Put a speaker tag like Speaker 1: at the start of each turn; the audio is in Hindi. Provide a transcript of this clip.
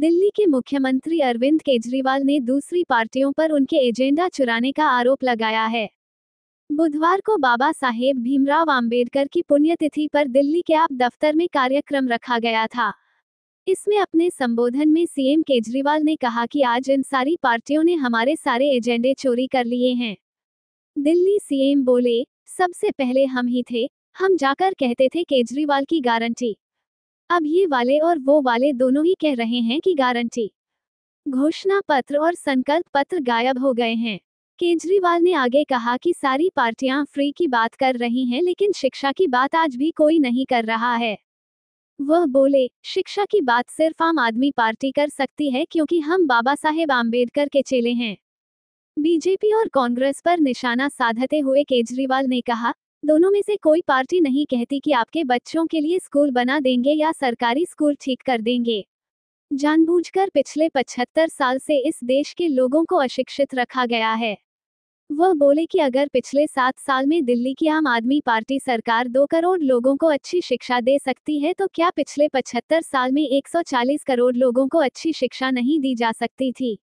Speaker 1: दिल्ली के मुख्यमंत्री अरविंद केजरीवाल ने दूसरी पार्टियों पर उनके एजेंडा चुराने का आरोप लगाया है बुधवार को बाबा साहेब भीमराव आम्बेडकर की पुण्यतिथि पर दिल्ली के आप दफ्तर में कार्यक्रम रखा गया था इसमें अपने संबोधन में सीएम केजरीवाल ने कहा कि आज इन सारी पार्टियों ने हमारे सारे एजेंडे चोरी कर लिए हैं दिल्ली सीएम बोले सबसे पहले हम ही थे हम जाकर कहते थे केजरीवाल की गारंटी अब ये वाले और वो वाले दोनों ही कह रहे हैं कि गारंटी घोषणा पत्र और संकल्प पत्र गायब हो गए हैं केजरीवाल ने आगे कहा कि सारी पार्टियां फ्री की बात कर रही हैं लेकिन शिक्षा की बात आज भी कोई नहीं कर रहा है वह बोले शिक्षा की बात सिर्फ आम आदमी पार्टी कर सकती है क्योंकि हम बाबा साहेब आम्बेडकर के चेले हैं बीजेपी और कांग्रेस पर निशाना साधते हुए केजरीवाल ने कहा दोनों में से कोई पार्टी नहीं कहती कि आपके बच्चों के लिए स्कूल बना देंगे या सरकारी स्कूल ठीक कर देंगे जानबूझकर पिछले 75 साल से इस देश के लोगों को अशिक्षित रखा गया है वह बोले कि अगर पिछले सात साल में दिल्ली की आम आदमी पार्टी सरकार दो करोड़ लोगों को अच्छी शिक्षा दे सकती है तो क्या पिछले 75 साल में 140 करोड़ लोगों को अच्छी शिक्षा नहीं दी जा सकती थी